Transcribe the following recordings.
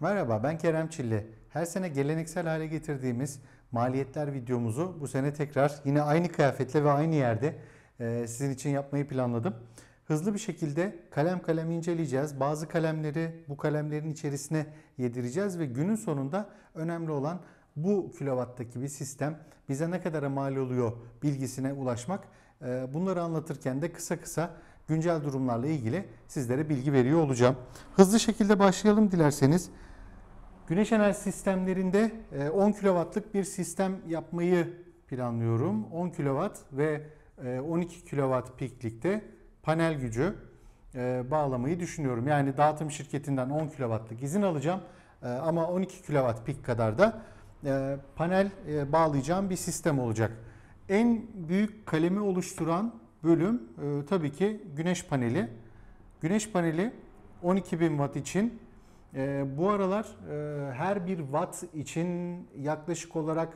Merhaba ben Kerem Çilli. Her sene geleneksel hale getirdiğimiz maliyetler videomuzu bu sene tekrar yine aynı kıyafetle ve aynı yerde e, sizin için yapmayı planladım. Hızlı bir şekilde kalem kalem inceleyeceğiz. Bazı kalemleri bu kalemlerin içerisine yedireceğiz ve günün sonunda önemli olan bu kilovattaki bir sistem bize ne kadar mal oluyor bilgisine ulaşmak. E, bunları anlatırken de kısa kısa güncel durumlarla ilgili sizlere bilgi veriyor olacağım. Hızlı şekilde başlayalım dilerseniz. Güneş enerji sistemlerinde 10 e, kW'lık bir sistem yapmayı planlıyorum. 10 kW ve 12 kW piklikte panel gücü e, bağlamayı düşünüyorum. Yani dağıtım şirketinden 10 kW'lık izin alacağım e, ama 12 kW pik kadar da panel bağlayacağım bir sistem olacak. En büyük kalemi oluşturan bölüm tabii ki güneş paneli. Güneş paneli 12.000 watt için e, bu aralar e, her bir watt için yaklaşık olarak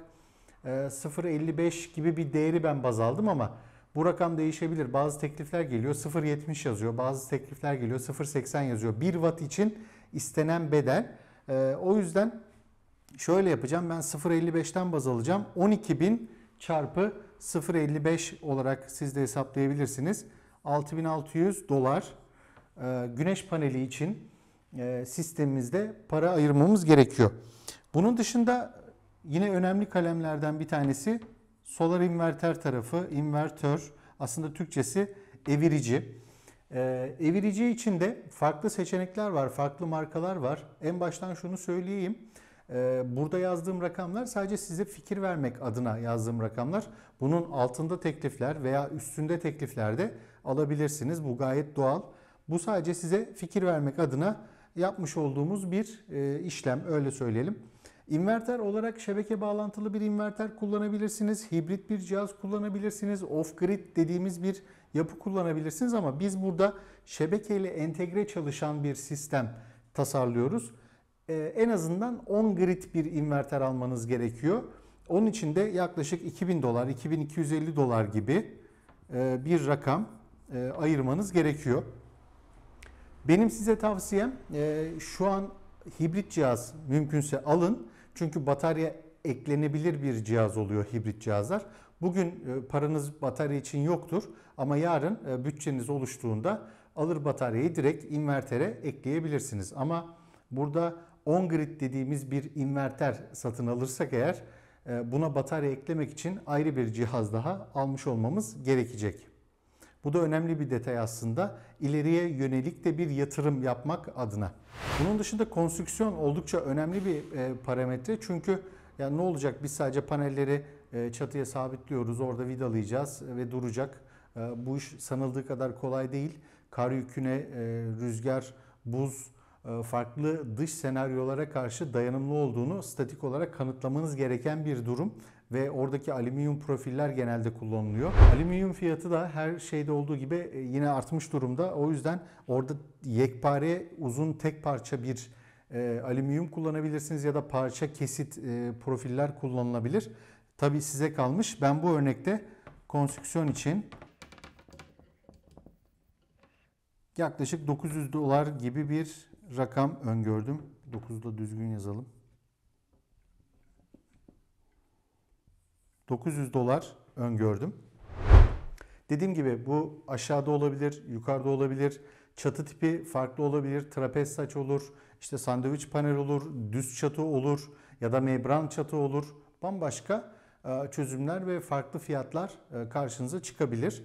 e, 0.55 gibi bir değeri ben baz aldım ama bu rakam değişebilir. Bazı teklifler geliyor 0.70 yazıyor, bazı teklifler geliyor 0.80 yazıyor. 1 watt için istenen bedel. E, o yüzden şöyle yapacağım ben 0.55'ten baz alacağım. 12.000 çarpı 0.55 olarak siz de hesaplayabilirsiniz. 6600 dolar e, güneş paneli için e, sistemimizde para ayırmamız gerekiyor. Bunun dışında yine önemli kalemlerden bir tanesi solar inverter tarafı, invertör aslında Türkçesi evirici. E, evirici için de farklı seçenekler var, farklı markalar var. En baştan şunu söyleyeyim. E, burada yazdığım rakamlar sadece size fikir vermek adına yazdığım rakamlar. Bunun altında teklifler veya üstünde teklifler de alabilirsiniz. Bu gayet doğal. Bu sadece size fikir vermek adına yapmış olduğumuz bir e, işlem öyle söyleyelim. İnverter olarak şebeke bağlantılı bir inverter kullanabilirsiniz. Hibrit bir cihaz kullanabilirsiniz. Off-grid dediğimiz bir yapı kullanabilirsiniz ama biz burada şebekeyle entegre çalışan bir sistem tasarlıyoruz. Ee, en azından 10 grid bir inverter almanız gerekiyor. Onun için de yaklaşık 2000 dolar, 2250 dolar gibi e, bir rakam e, ayırmanız gerekiyor. Benim size tavsiyem e, şu an hibrit cihaz mümkünse alın. Çünkü batarya eklenebilir bir cihaz oluyor hibrit cihazlar. Bugün e, paranız batarya için yoktur ama yarın e, bütçeniz oluştuğunda alır bataryayı direkt invertere ekleyebilirsiniz. Ama burada 10 grid dediğimiz bir inverter satın alırsak eğer e, buna batarya eklemek için ayrı bir cihaz daha almış olmamız gerekecek. Bu da önemli bir detay aslında. İleriye yönelik de bir yatırım yapmak adına. Bunun dışında konstrüksiyon oldukça önemli bir e, parametre. Çünkü yani ne olacak biz sadece panelleri e, çatıya sabitliyoruz, orada vidalayacağız ve duracak. E, bu iş sanıldığı kadar kolay değil. Kar yüküne, rüzgar, buz, farklı dış senaryolara karşı dayanımlı olduğunu statik olarak kanıtlamanız gereken bir durum ve oradaki alüminyum profiller genelde kullanılıyor. Alüminyum fiyatı da her şeyde olduğu gibi e, yine artmış durumda. O yüzden orada yekpare uzun tek parça bir e, alüminyum kullanabilirsiniz ya da parça kesit e, profiller kullanılabilir. Tabi size kalmış. Ben bu örnekte konstrüksiyon için yaklaşık 900 dolar gibi bir rakam öngördüm. 9'u da düzgün yazalım. 900 dolar öngördüm. Dediğim gibi bu aşağıda olabilir, yukarıda olabilir. Çatı tipi farklı olabilir. Trapez saç olur, işte sandviç panel olur, düz çatı olur ya da membran çatı olur. Bambaşka e, çözümler ve farklı fiyatlar e, karşınıza çıkabilir.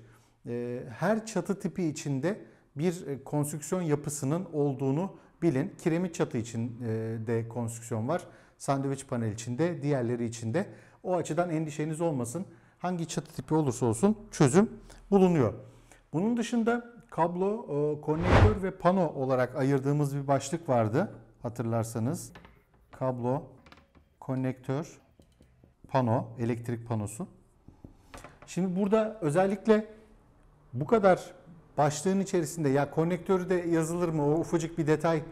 E, her çatı tipi içinde bir konstrüksiyon yapısının olduğunu bilin. Kiremit çatı için de konstrüksiyon var sandviç panel içinde, diğerleri içinde. O açıdan endişeniz olmasın. Hangi çatı tipi olursa olsun çözüm bulunuyor. Bunun dışında kablo, e, konnektör ve pano olarak ayırdığımız bir başlık vardı hatırlarsanız. Kablo, konnektör, pano, elektrik panosu. Şimdi burada özellikle bu kadar başlığın içerisinde ya konnektörü de yazılır mı o ufacık bir detay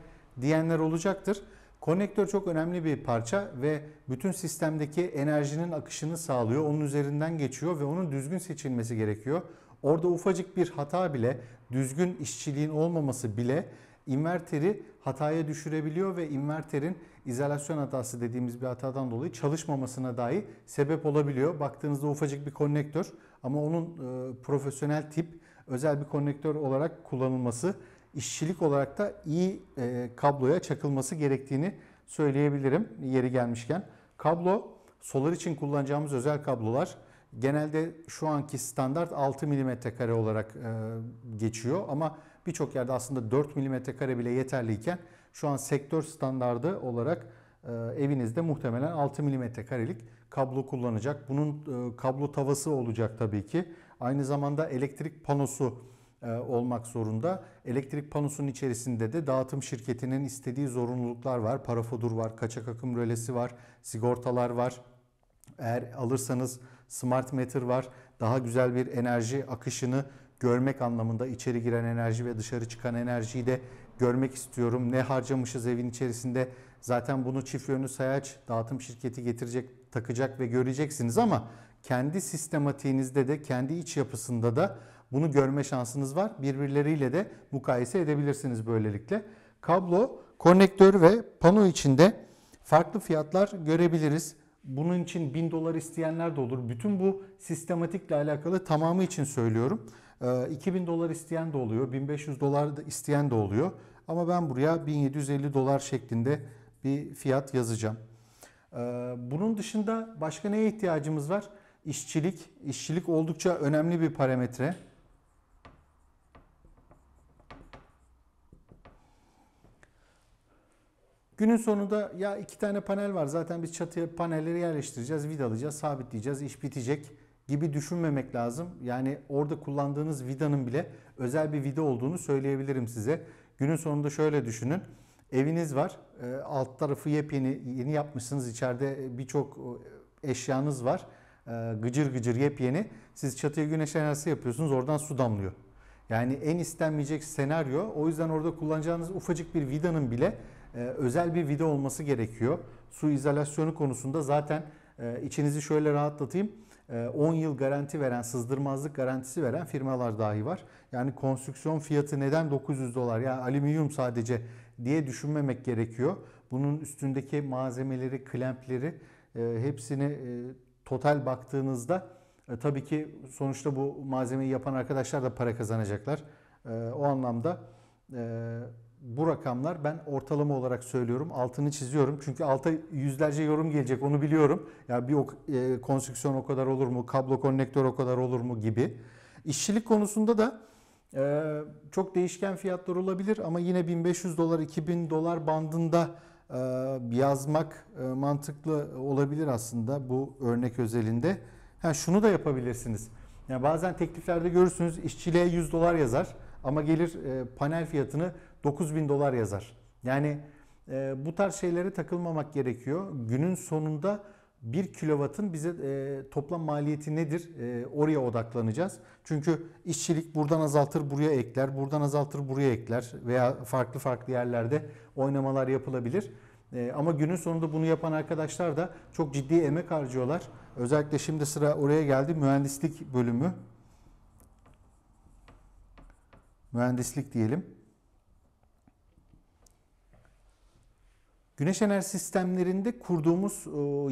diyenler olacaktır. Konnektör çok önemli bir parça ve bütün sistemdeki enerjinin akışını sağlıyor. Onun üzerinden geçiyor ve onun düzgün seçilmesi gerekiyor. Orada ufacık bir hata bile, düzgün işçiliğin olmaması bile inverteri hataya düşürebiliyor ve inverterin izolasyon hatası dediğimiz bir hatadan dolayı çalışmamasına dahi sebep olabiliyor. Baktığınızda ufacık bir konnektör ama onun e, profesyonel tip özel bir konnektör olarak kullanılması işçilik olarak da iyi e, kabloya çakılması gerektiğini söyleyebilirim yeri gelmişken. Kablo solar için kullanacağımız özel kablolar genelde şu anki standart 6 mm kare olarak e, geçiyor ama birçok yerde aslında 4 mm kare bile yeterliyken şu an sektör standardı olarak e, evinizde muhtemelen 6 mm karelik kablo kullanacak. Bunun kablo tavası olacak tabii ki. Aynı zamanda elektrik panosu e, olmak zorunda. Elektrik panosunun içerisinde de dağıtım şirketinin istediği zorunluluklar var. Parafodur var, kaçak akım rölesi var, sigortalar var. Eğer alırsanız smart meter var. Daha güzel bir enerji akışını görmek anlamında içeri giren enerji ve dışarı çıkan enerjiyi de görmek istiyorum. Ne harcamışız evin içerisinde? Zaten bunu çift yönlü sayaç dağıtım şirketi getirecek, takacak ve göreceksiniz ama kendi sistematiğinizde de kendi iç yapısında da bunu görme şansınız var. Birbirleriyle de mukayese edebilirsiniz böylelikle. Kablo, konnektör ve pano içinde farklı fiyatlar görebiliriz. Bunun için 1000 dolar isteyenler de olur. Bütün bu sistematikle alakalı tamamı için söylüyorum. 2000 ee, dolar isteyen de oluyor, 1500 dolar da isteyen de oluyor. Ama ben buraya 1750 dolar şeklinde bir fiyat yazacağım. Ee, bunun dışında başka neye ihtiyacımız var? İşçilik. İşçilik oldukça önemli bir parametre. Günün sonunda ya iki tane panel var zaten biz çatıya panelleri yerleştireceğiz, vidalayacağız, sabitleyeceğiz, iş bitecek gibi düşünmemek lazım. Yani orada kullandığınız vidanın bile özel bir vida olduğunu söyleyebilirim size. Günün sonunda şöyle düşünün. Eviniz var. E, alt tarafı yepyeni yeni yapmışsınız. İçeride e, birçok e, eşyanız var. Gıcır gıcır yepyeni. Siz çatıya güneş enerjisi yapıyorsunuz. Oradan su damlıyor. Yani en istenmeyecek senaryo. O yüzden orada kullanacağınız ufacık bir vidanın bile e, özel bir vida olması gerekiyor. Su izolasyonu konusunda zaten e, içinizi şöyle rahatlatayım. 10 e, yıl garanti veren, sızdırmazlık garantisi veren firmalar dahi var. Yani konstrüksiyon fiyatı neden 900 dolar yani alüminyum sadece diye düşünmemek gerekiyor. Bunun üstündeki malzemeleri, klempleri hepsini total baktığınızda tabii ki sonuçta bu malzemeyi yapan arkadaşlar da para kazanacaklar. O anlamda bu rakamlar ben ortalama olarak söylüyorum. Altını çiziyorum. Çünkü alta yüzlerce yorum gelecek onu biliyorum. Ya yani bir o, e, konstrüksiyon o kadar olur mu? Kablo konnektör o kadar olur mu gibi. İşçilik konusunda da e, çok değişken fiyatlar olabilir ama yine 1500 dolar 2000 dolar bandında e, yazmak e, mantıklı olabilir aslında bu örnek özelinde. Ha şunu da yapabilirsiniz. Yani bazen tekliflerde görürsünüz işçiliğe 100 dolar yazar ama gelir e, panel fiyatını 9000 dolar yazar. Yani e, bu tarz şeylere takılmamak gerekiyor. Günün sonunda 1 kilovatın bize e, toplam maliyeti nedir? E, oraya odaklanacağız. Çünkü işçilik buradan azaltır buraya ekler, buradan azaltır buraya ekler veya farklı farklı yerlerde oynamalar yapılabilir. E, ama günün sonunda bunu yapan arkadaşlar da çok ciddi emek harcıyorlar. Özellikle şimdi sıra oraya geldi mühendislik bölümü. Mühendislik diyelim. Güneş enerji sistemlerinde kurduğumuz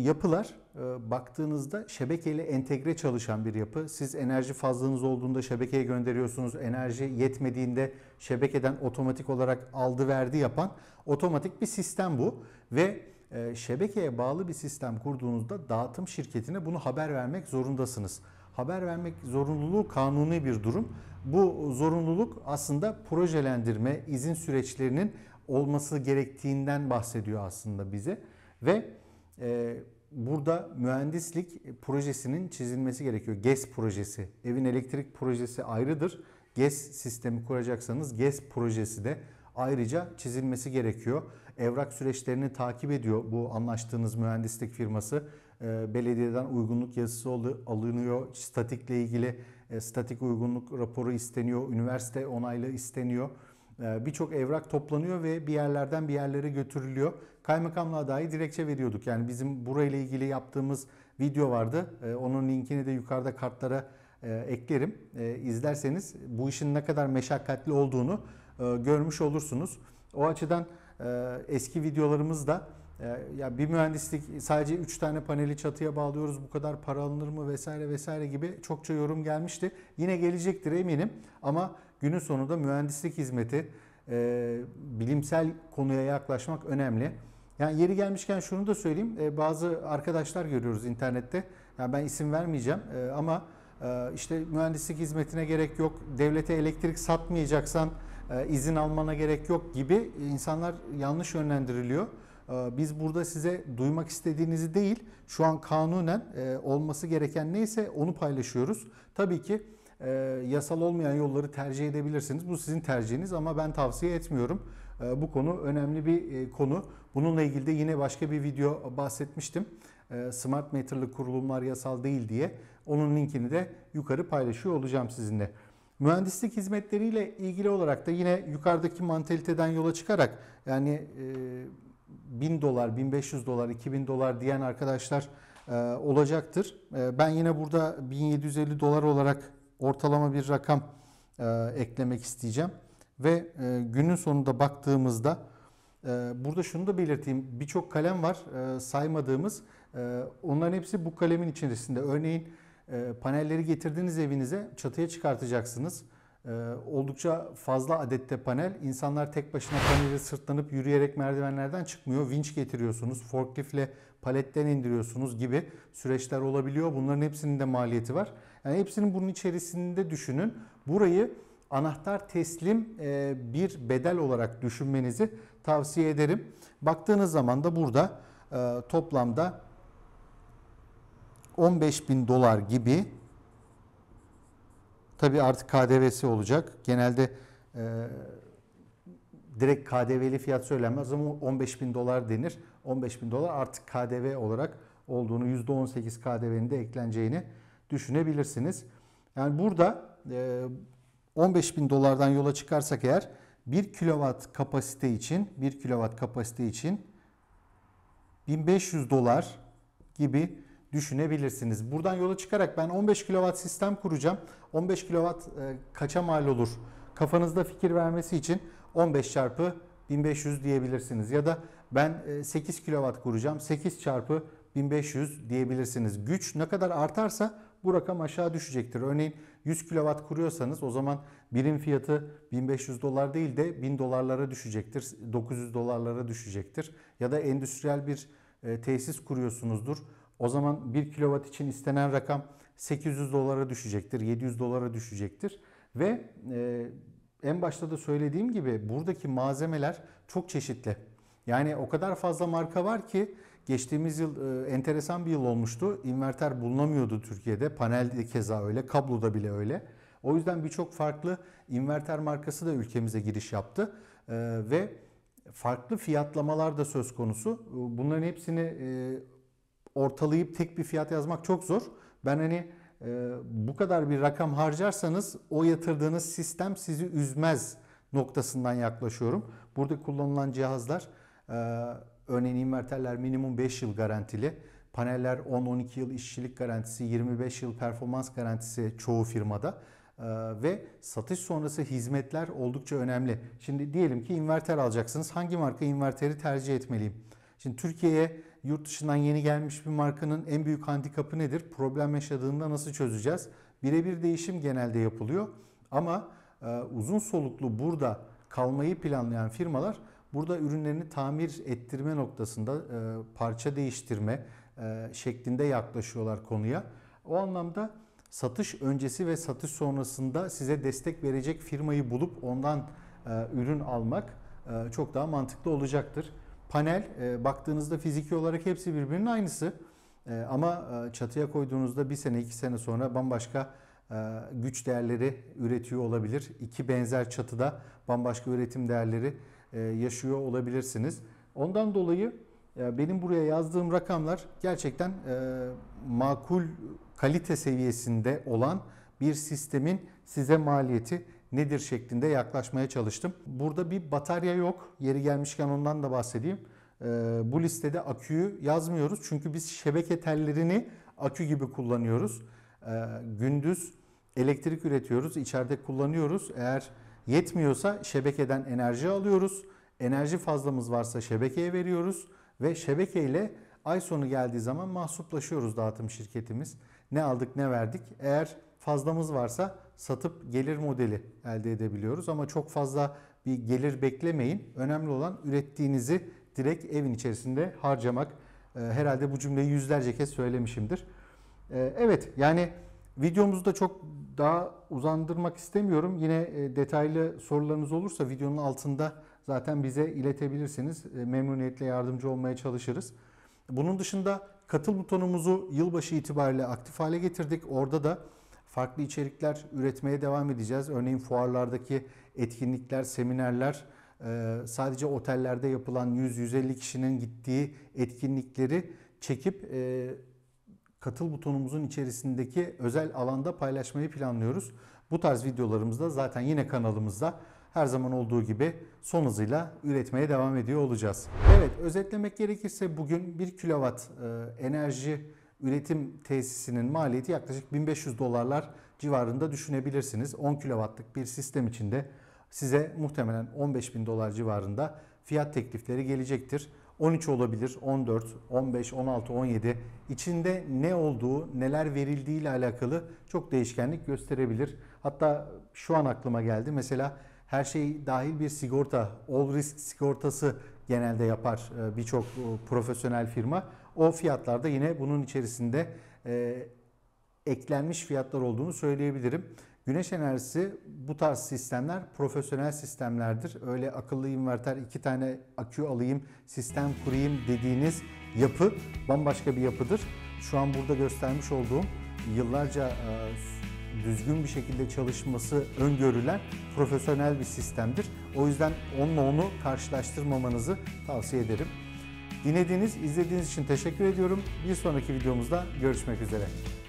yapılar ee, baktığınızda şebekeyle entegre çalışan bir yapı. Siz enerji fazlanız olduğunda şebekeye gönderiyorsunuz. Enerji yetmediğinde şebekeden otomatik olarak aldı verdi yapan otomatik bir sistem bu. Ve e, şebekeye bağlı bir sistem kurduğunuzda dağıtım şirketine bunu haber vermek zorundasınız. Haber vermek zorunluluğu kanuni bir durum. Bu zorunluluk aslında projelendirme, izin süreçlerinin olması gerektiğinden bahsediyor aslında bize. Ve e, burada mühendislik projesinin çizilmesi gerekiyor. GES projesi. Evin elektrik projesi ayrıdır. GES sistemi kuracaksanız GES projesi de ayrıca çizilmesi gerekiyor. Evrak süreçlerini takip ediyor bu anlaştığınız mühendislik firması. Ee, belediyeden uygunluk yazısı alınıyor. Statikle ilgili e, statik uygunluk raporu isteniyor. Üniversite onaylı isteniyor. Ee, birçok evrak toplanıyor ve bir yerlerden bir yerlere götürülüyor. Kaymakamlığa dahi direkçe veriyorduk. Yani bizim burayla ilgili yaptığımız video vardı. Ee, onun linkini de yukarıda kartlara e, eklerim. Ee, izlerseniz bu işin ne kadar meşakkatli olduğunu e, görmüş olursunuz. O açıdan e, eski videolarımızda ya bir mühendislik sadece 3 tane paneli çatıya bağlıyoruz bu kadar para alınır mı vesaire vesaire gibi çokça yorum gelmişti. Yine gelecektir eminim ama günün sonunda mühendislik hizmeti, e, bilimsel konuya yaklaşmak önemli. Yani yeri gelmişken şunu da söyleyeyim. E, bazı arkadaşlar görüyoruz internette. Yani ben isim vermeyeceğim e, ama e, işte mühendislik hizmetine gerek yok. Devlete elektrik satmayacaksan e, izin almana gerek yok gibi insanlar yanlış yönlendiriliyor. E, biz burada size duymak istediğinizi değil, şu an kanunen e, olması gereken neyse onu paylaşıyoruz. Tabii ki e, yasal olmayan yolları tercih edebilirsiniz. Bu sizin tercihiniz ama ben tavsiye etmiyorum. E, bu konu önemli bir e, konu. Bununla ilgili de yine başka bir video bahsetmiştim. E, Smart Meter'lı kurulumlar yasal değil diye. Onun linkini de yukarı paylaşıyor olacağım sizinle. Mühendislik hizmetleriyle ilgili olarak da yine yukarıdaki mantaliteden yola çıkarak yani e, 1000 dolar, 1500 dolar, 2000 dolar diyen arkadaşlar e, olacaktır. E, ben yine burada 1750 dolar olarak ortalama bir rakam e, eklemek isteyeceğim. Ve e, günün sonunda baktığımızda e, burada şunu da belirteyim. Birçok kalem var e, saymadığımız. E, onların hepsi bu kalemin içerisinde. Örneğin e, panelleri getirdiğiniz evinize çatıya çıkartacaksınız ee, oldukça fazla adette panel. İnsanlar tek başına paneli sırtlanıp yürüyerek merdivenlerden çıkmıyor. Vinç getiriyorsunuz, forkliftle paletten indiriyorsunuz gibi süreçler olabiliyor. Bunların hepsinin de maliyeti var. Yani hepsinin bunun içerisinde düşünün. Burayı anahtar teslim e, bir bedel olarak düşünmenizi tavsiye ederim. Baktığınız zaman da burada e, toplamda 15 bin dolar gibi Tabii artık KDV'si olacak. Genelde e, direkt KDV'li fiyat söylenmez ama 15 bin dolar denir. 15 bin dolar artık KDV olarak olduğunu, %18 KDV'nin de ekleneceğini düşünebilirsiniz. Yani burada e, 15 bin dolardan yola çıkarsak eğer 1 kilowatt kapasite için 1 kilowatt kapasite için 1500 dolar gibi düşünebilirsiniz. Buradan yola çıkarak ben 15 kW sistem kuracağım. 15 kW e, kaça mal olur? Kafanızda fikir vermesi için 15 çarpı 1500 diyebilirsiniz. Ya da ben 8 e, kW kuracağım. 8 çarpı 1500 diyebilirsiniz. Güç ne kadar artarsa bu rakam aşağı düşecektir. Örneğin 100 kW kuruyorsanız o zaman birim fiyatı 1500 dolar değil de 1000 dolarlara düşecektir. 900 dolarlara düşecektir. Ya da endüstriyel bir e, tesis kuruyorsunuzdur. O zaman 1 kilowatt için istenen rakam 800 dolara düşecektir, 700 dolara düşecektir ve e, en başta da söylediğim gibi buradaki malzemeler çok çeşitli. Yani o kadar fazla marka var ki geçtiğimiz yıl e, enteresan bir yıl olmuştu. İnverter bulunamıyordu Türkiye'de. Panel keza öyle, kabloda bile öyle. O yüzden birçok farklı inverter markası da ülkemize giriş yaptı. E, ve farklı fiyatlamalar da söz konusu. Bunların hepsini e, ortalayıp tek bir fiyat yazmak çok zor. Ben hani e, bu kadar bir rakam harcarsanız o yatırdığınız sistem sizi üzmez noktasından yaklaşıyorum. Burada kullanılan cihazlar e, örneğin inverterler minimum 5 yıl garantili. Paneller 10-12 yıl işçilik garantisi, 25 yıl performans garantisi çoğu firmada ee, ve satış sonrası hizmetler oldukça önemli. Şimdi diyelim ki inverter alacaksınız. Hangi marka inverteri tercih etmeliyim? Şimdi Türkiye'ye yurt dışından yeni gelmiş bir markanın en büyük handikapı nedir? Problem yaşadığında nasıl çözeceğiz? Birebir değişim genelde yapılıyor ama e, uzun soluklu burada kalmayı planlayan firmalar burada ürünlerini tamir ettirme noktasında e, parça değiştirme e, şeklinde yaklaşıyorlar konuya. O anlamda satış öncesi ve satış sonrasında size destek verecek firmayı bulup ondan e, ürün almak e, çok daha mantıklı olacaktır panel e, baktığınızda fiziki olarak hepsi birbirinin aynısı. E, ama e, çatıya koyduğunuzda bir sene iki sene sonra bambaşka e, güç değerleri üretiyor olabilir. İki benzer çatıda bambaşka üretim değerleri e, yaşıyor olabilirsiniz. Ondan dolayı e, benim buraya yazdığım rakamlar gerçekten e, makul kalite seviyesinde olan bir sistemin size maliyeti nedir şeklinde yaklaşmaya çalıştım. Burada bir batarya yok. Yeri gelmişken ondan da bahsedeyim. Ee, bu listede aküyü yazmıyoruz. Çünkü biz şebeke tellerini akü gibi kullanıyoruz. Ee, gündüz elektrik üretiyoruz, içeride kullanıyoruz. Eğer yetmiyorsa şebekeden enerji alıyoruz. Enerji fazlamız varsa şebekeye veriyoruz ve şebekeyle ay sonu geldiği zaman mahsuplaşıyoruz dağıtım şirketimiz. Ne aldık ne verdik. Eğer fazlamız varsa satıp gelir modeli elde edebiliyoruz. Ama çok fazla bir gelir beklemeyin. Önemli olan ürettiğinizi direkt evin içerisinde harcamak. Ee, herhalde bu cümleyi yüzlerce kez söylemişimdir. Ee, evet yani videomuzu da çok daha uzandırmak istemiyorum. Yine e, detaylı sorularınız olursa videonun altında zaten bize iletebilirsiniz. E, memnuniyetle yardımcı olmaya çalışırız. Bunun dışında katıl butonumuzu yılbaşı itibariyle aktif hale getirdik. Orada da farklı içerikler üretmeye devam edeceğiz. Örneğin fuarlardaki etkinlikler, seminerler e, sadece otellerde yapılan 100-150 kişinin gittiği etkinlikleri çekip e, katıl butonumuzun içerisindeki özel alanda paylaşmayı planlıyoruz. Bu tarz videolarımızda zaten yine kanalımızda her zaman olduğu gibi son hızıyla üretmeye devam ediyor olacağız. Evet özetlemek gerekirse bugün 1 kilowatt e, enerji üretim tesisinin maliyeti yaklaşık 1500 dolarlar civarında düşünebilirsiniz. 10 kW'lık bir sistem içinde size muhtemelen 15 bin dolar civarında fiyat teklifleri gelecektir. 13 olabilir, 14, 15, 16, 17 içinde ne olduğu, neler verildiği ile alakalı çok değişkenlik gösterebilir. Hatta şu an aklıma geldi. Mesela her şey dahil bir sigorta, all risk sigortası genelde yapar e, birçok e, profesyonel firma. O fiyatlarda yine bunun içerisinde e, eklenmiş fiyatlar olduğunu söyleyebilirim. Güneş enerjisi bu tarz sistemler profesyonel sistemlerdir. Öyle akıllı inverter iki tane akü alayım sistem kurayım dediğiniz yapı bambaşka bir yapıdır. Şu an burada göstermiş olduğum yıllarca e, düzgün bir şekilde çalışması öngörülen profesyonel bir sistemdir. O yüzden onunla onu karşılaştırmamanızı tavsiye ederim. Dinlediğiniz, izlediğiniz için teşekkür ediyorum. Bir sonraki videomuzda görüşmek üzere.